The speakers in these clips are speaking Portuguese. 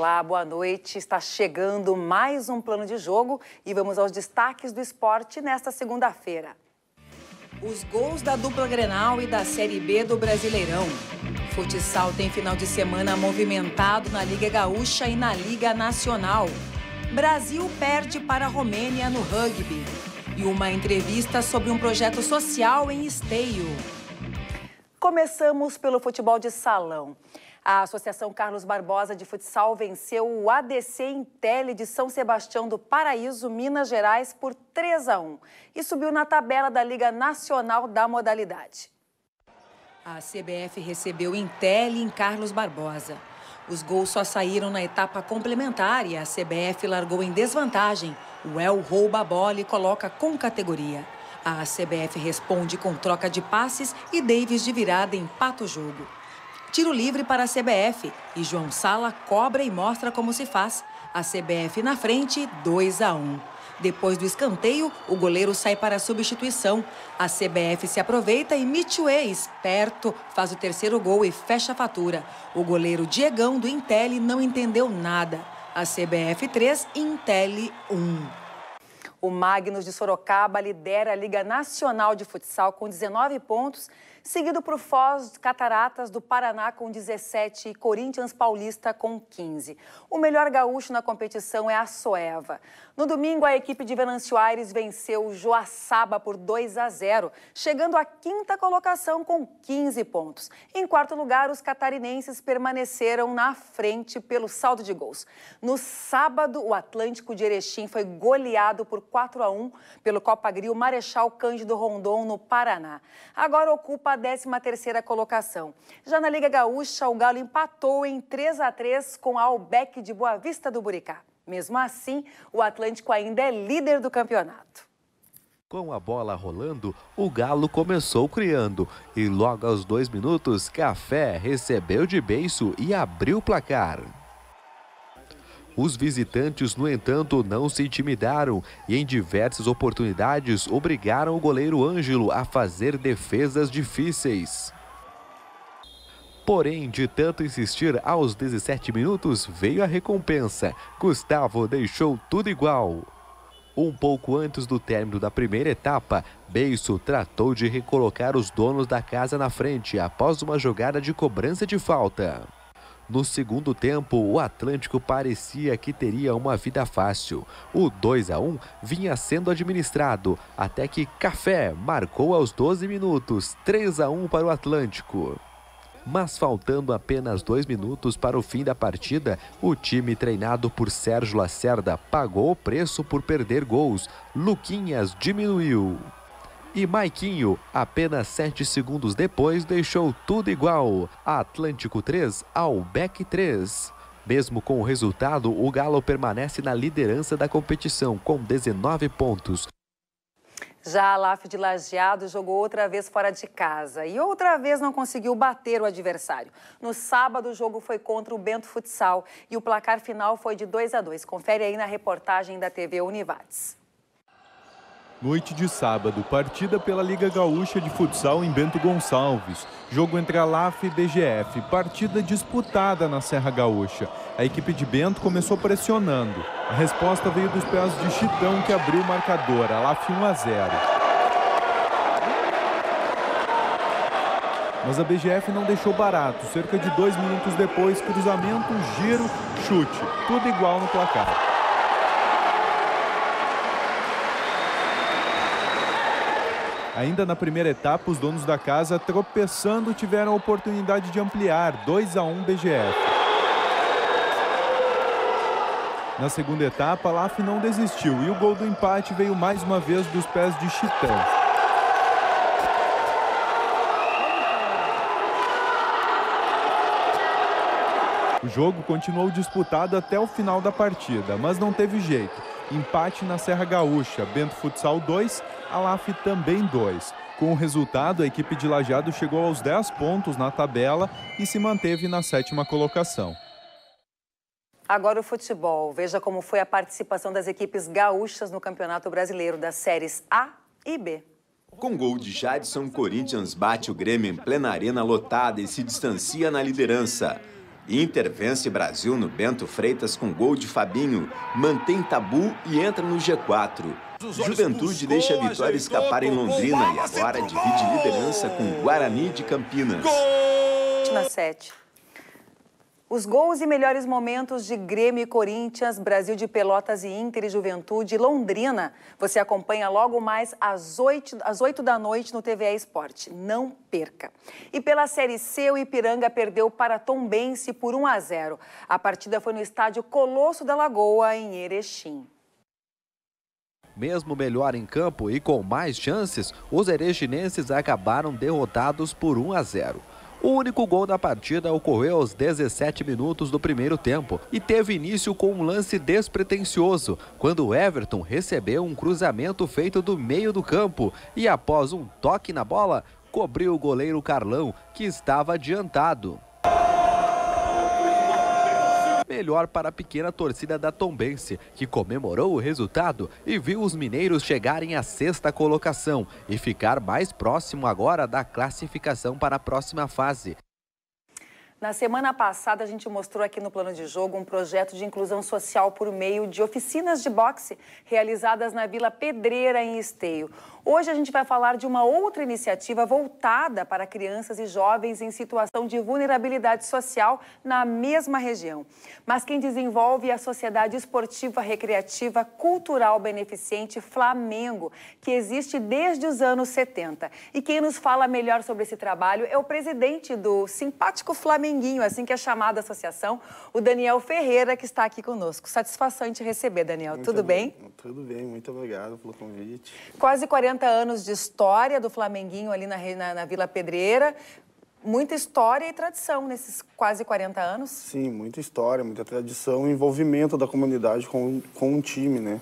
Olá, boa noite. Está chegando mais um plano de jogo e vamos aos destaques do esporte nesta segunda-feira. Os gols da dupla Grenal e da Série B do Brasileirão. Futsal tem final de semana movimentado na Liga Gaúcha e na Liga Nacional. Brasil perde para a Romênia no rugby. E uma entrevista sobre um projeto social em Esteio. Começamos pelo futebol de salão. A Associação Carlos Barbosa de Futsal venceu o ADC Intelli de São Sebastião do Paraíso, Minas Gerais, por 3 a 1 e subiu na tabela da Liga Nacional da modalidade. A CBF recebeu Intelli em Carlos Barbosa. Os gols só saíram na etapa complementar e a CBF largou em desvantagem. O El rouba a bola e coloca com categoria. A CBF responde com troca de passes e Davis de virada empata o jogo. Tiro livre para a CBF e João Sala cobra e mostra como se faz. A CBF na frente, 2 a 1. Depois do escanteio, o goleiro sai para a substituição. A CBF se aproveita e Michue, esperto, faz o terceiro gol e fecha a fatura. O goleiro Diegão do Intelli não entendeu nada. A CBF 3, Intelli 1. O Magnus de Sorocaba lidera a Liga Nacional de Futsal com 19 pontos seguido por Foz Cataratas do Paraná com 17 e Corinthians Paulista com 15. O melhor gaúcho na competição é a Soeva. No domingo, a equipe de Venancio Aires venceu Joaçaba por 2 a 0, chegando à quinta colocação com 15 pontos. Em quarto lugar, os catarinenses permaneceram na frente pelo saldo de gols. No sábado, o Atlântico de Erechim foi goleado por 4 a 1 pelo Copa Gril Marechal Cândido Rondon no Paraná. Agora ocupa a 13 colocação. Já na Liga Gaúcha, o Galo empatou em 3 a 3 com a Albeque de Boa Vista do Buricá. Mesmo assim, o Atlântico ainda é líder do campeonato. Com a bola rolando, o Galo começou criando e logo aos dois minutos, Café recebeu de beiço e abriu o placar. Os visitantes, no entanto, não se intimidaram e, em diversas oportunidades, obrigaram o goleiro Ângelo a fazer defesas difíceis. Porém, de tanto insistir, aos 17 minutos veio a recompensa. Gustavo deixou tudo igual. Um pouco antes do término da primeira etapa, Beisso tratou de recolocar os donos da casa na frente após uma jogada de cobrança de falta. No segundo tempo, o Atlântico parecia que teria uma vida fácil. O 2 a 1 vinha sendo administrado até que Café marcou aos 12 minutos, 3 a 1 para o Atlântico mas faltando apenas dois minutos para o fim da partida, o time treinado por Sérgio Lacerda pagou o preço por perder gols. Luquinhas diminuiu. E Maiquinho, apenas 7 segundos depois, deixou tudo igual. Atlântico 3, Albeck 3. Mesmo com o resultado, o Galo permanece na liderança da competição, com 19 pontos. Já a Laf de Lajeado jogou outra vez fora de casa e outra vez não conseguiu bater o adversário. No sábado, o jogo foi contra o Bento Futsal e o placar final foi de 2 a 2. Confere aí na reportagem da TV Univates. Noite de sábado, partida pela Liga Gaúcha de Futsal em Bento Gonçalves. Jogo entre a LAF e DGF, partida disputada na Serra Gaúcha. A equipe de Bento começou pressionando. A resposta veio dos pés de Chitão, que abriu o marcador, a LAF 1 a 0. Mas a BGF não deixou barato. Cerca de dois minutos depois, cruzamento, giro, chute. Tudo igual no placar. Ainda na primeira etapa, os donos da casa, tropeçando, tiveram a oportunidade de ampliar 2 a 1 BGF. Na segunda etapa, Laf não desistiu e o gol do empate veio mais uma vez dos pés de Chitão. O jogo continuou disputado até o final da partida, mas não teve jeito. Empate na Serra Gaúcha, Bento Futsal 2, a LAF também dois. Com o resultado, a equipe de Lajeado chegou aos 10 pontos na tabela e se manteve na sétima colocação. Agora o futebol. Veja como foi a participação das equipes gaúchas no Campeonato Brasileiro das séries A e B. Com gol de Jadson, Corinthians bate o Grêmio em plena arena lotada e se distancia na liderança. Inter vence Brasil no Bento Freitas com gol de Fabinho, mantém tabu e entra no G4. Juventude deixa a vitória escapar em Londrina e agora divide liderança com Guarani de Campinas. Gol! sete. Os gols e melhores momentos de Grêmio e Corinthians, Brasil de Pelotas e Inter e Juventude Londrina. Você acompanha logo mais às 8, às 8 da noite no TVE Esporte. Não perca. E pela Série C, o Ipiranga perdeu para Tombense por 1 a 0. A partida foi no estádio Colosso da Lagoa, em Erechim. Mesmo melhor em campo e com mais chances, os erechinenses acabaram derrotados por 1 a 0. O único gol da partida ocorreu aos 17 minutos do primeiro tempo e teve início com um lance despretensioso, quando Everton recebeu um cruzamento feito do meio do campo e após um toque na bola, cobriu o goleiro Carlão, que estava adiantado melhor para a pequena torcida da Tombense, que comemorou o resultado e viu os mineiros chegarem à sexta colocação e ficar mais próximo agora da classificação para a próxima fase. Na semana passada, a gente mostrou aqui no Plano de Jogo um projeto de inclusão social por meio de oficinas de boxe realizadas na Vila Pedreira, em Esteio. Hoje a gente vai falar de uma outra iniciativa voltada para crianças e jovens em situação de vulnerabilidade social na mesma região. Mas quem desenvolve é a Sociedade Esportiva Recreativa Cultural Beneficente Flamengo, que existe desde os anos 70. E quem nos fala melhor sobre esse trabalho é o presidente do simpático Flamenguinho, assim que é chamada a associação, o Daniel Ferreira, que está aqui conosco. Satisfação em te receber, Daniel. Muito Tudo bem? bem? Tudo bem, muito obrigado pelo convite. Quase 40 40 anos de história do Flamenguinho ali na, na, na Vila Pedreira. Muita história e tradição nesses quase 40 anos. Sim, muita história, muita tradição e envolvimento da comunidade com, com o time, né?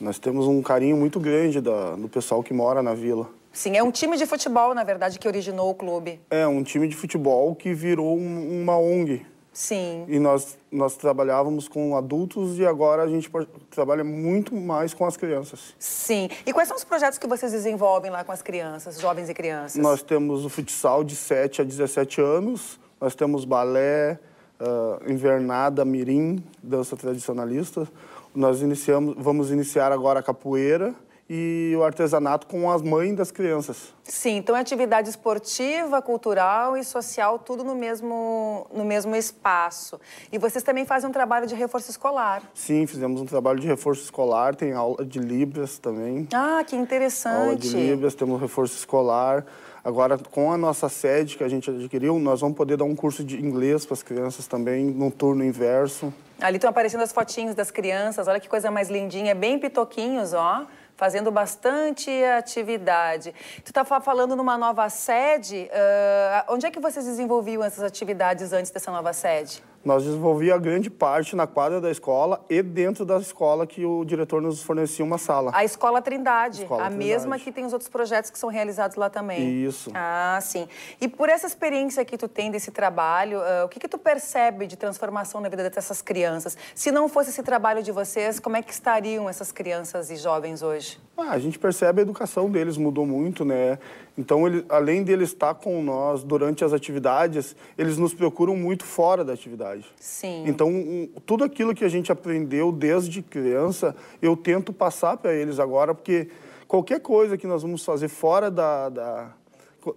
Nós temos um carinho muito grande da, do pessoal que mora na vila. Sim, é um time de futebol, na verdade, que originou o clube. É, um time de futebol que virou um, uma ONG, Sim. E nós, nós trabalhávamos com adultos e agora a gente trabalha muito mais com as crianças. Sim. E quais são os projetos que vocês desenvolvem lá com as crianças, jovens e crianças? Nós temos o futsal de 7 a 17 anos, nós temos balé, uh, invernada, mirim, dança tradicionalista. Nós iniciamos, vamos iniciar agora a capoeira e o artesanato com as mães das crianças. Sim, então é atividade esportiva, cultural e social, tudo no mesmo, no mesmo espaço. E vocês também fazem um trabalho de reforço escolar. Sim, fizemos um trabalho de reforço escolar, tem aula de Libras também. Ah, que interessante. Aula de Libras, temos reforço escolar. Agora, com a nossa sede que a gente adquiriu, nós vamos poder dar um curso de inglês para as crianças também, no turno inverso. Ali estão aparecendo as fotinhos das crianças, olha que coisa mais lindinha, bem pitoquinhos, ó fazendo bastante atividade. Tu está falando numa nova sede. Uh, onde é que vocês desenvolviam essas atividades antes dessa nova sede? Nós desenvolvia grande parte na quadra da escola e dentro da escola que o diretor nos fornecia uma sala. A Escola Trindade, escola a Trindade. mesma que tem os outros projetos que são realizados lá também. Isso. Ah, sim. E por essa experiência que tu tem desse trabalho, uh, o que que tu percebe de transformação na vida dessas crianças? Se não fosse esse trabalho de vocês, como é que estariam essas crianças e jovens hoje? Ah, a gente percebe a educação deles mudou muito, né? Então, ele, além de estar com nós durante as atividades, eles nos procuram muito fora da atividade. Sim. Então, um, tudo aquilo que a gente aprendeu desde criança, eu tento passar para eles agora, porque qualquer coisa que nós vamos fazer fora da, da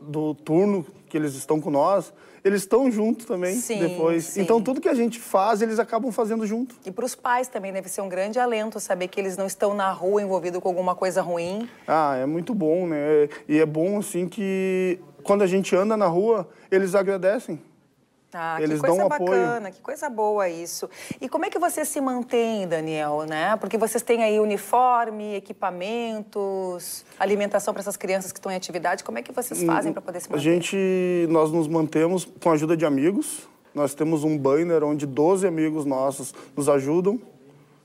do turno que eles estão com nós, eles estão juntos também sim, depois. Sim. Então tudo que a gente faz, eles acabam fazendo junto. E para os pais também deve ser um grande alento saber que eles não estão na rua envolvidos com alguma coisa ruim. Ah, é muito bom, né? E é bom assim que quando a gente anda na rua, eles agradecem. Ah, Eles que coisa dão bacana, que coisa boa isso. E como é que você se mantém, Daniel, né? Porque vocês têm aí uniforme, equipamentos, alimentação para essas crianças que estão em atividade. Como é que vocês fazem para poder se manter? A gente, nós nos mantemos com a ajuda de amigos. Nós temos um banner onde 12 amigos nossos nos ajudam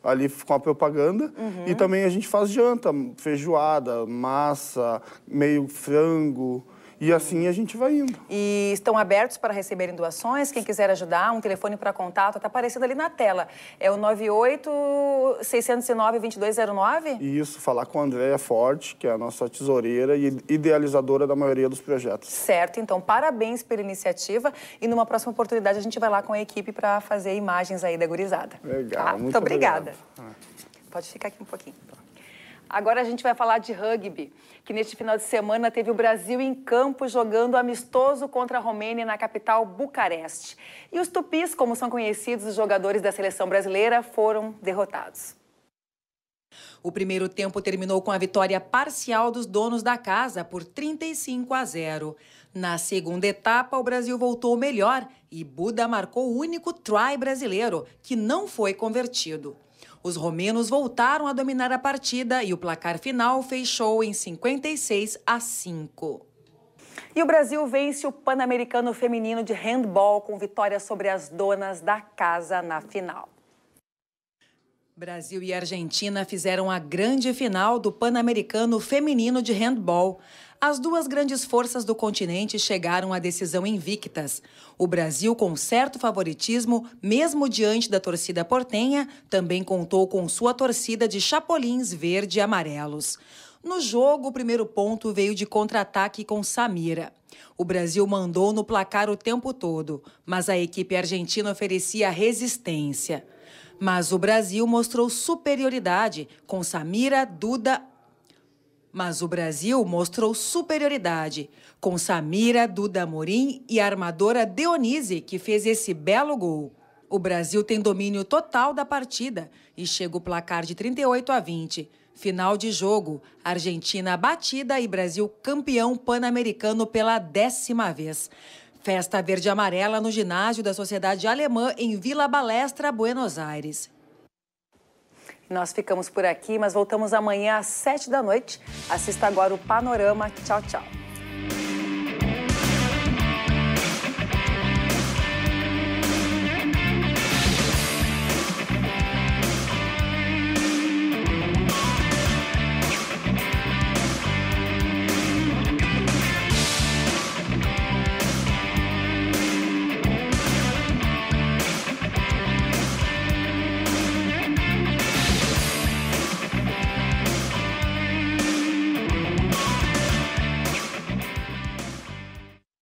ali com a propaganda. Uhum. E também a gente faz janta, feijoada, massa, meio frango. E assim a gente vai indo. E estão abertos para receberem doações. Quem quiser ajudar, um telefone para contato está aparecendo ali na tela. É o 98 609 2209. Isso, falar com a Andréa Forte, que é a nossa tesoureira e idealizadora da maioria dos projetos. Certo, então parabéns pela iniciativa e numa próxima oportunidade a gente vai lá com a equipe para fazer imagens aí da gurizada. Legal, tá? muito, muito obrigada. Pode ficar aqui um pouquinho. Tá. Agora a gente vai falar de rugby, que neste final de semana teve o Brasil em campo jogando amistoso contra a Romênia na capital Bucareste. E os tupis, como são conhecidos os jogadores da seleção brasileira, foram derrotados. O primeiro tempo terminou com a vitória parcial dos donos da casa por 35 a 0. Na segunda etapa, o Brasil voltou melhor e Buda marcou o único try brasileiro, que não foi convertido. Os romenos voltaram a dominar a partida e o placar final fechou em 56 a 5. E o Brasil vence o Pan-Americano Feminino de Handball com vitória sobre as donas da casa na final. Brasil e Argentina fizeram a grande final do Pan-Americano Feminino de Handball. As duas grandes forças do continente chegaram à decisão invictas. O Brasil, com certo favoritismo, mesmo diante da torcida portenha, também contou com sua torcida de chapolins verde e amarelos. No jogo, o primeiro ponto veio de contra-ataque com Samira. O Brasil mandou no placar o tempo todo, mas a equipe argentina oferecia resistência. Mas o Brasil mostrou superioridade com Samira, Duda, mas o Brasil mostrou superioridade, com Samira Duda Morim e a armadora Dionise, que fez esse belo gol. O Brasil tem domínio total da partida e chega o placar de 38 a 20. Final de jogo: Argentina batida e Brasil campeão pan-americano pela décima vez. Festa verde-amarela no ginásio da Sociedade Alemã em Vila Balestra, Buenos Aires. Nós ficamos por aqui, mas voltamos amanhã às 7 da noite. Assista agora o Panorama. Tchau, tchau.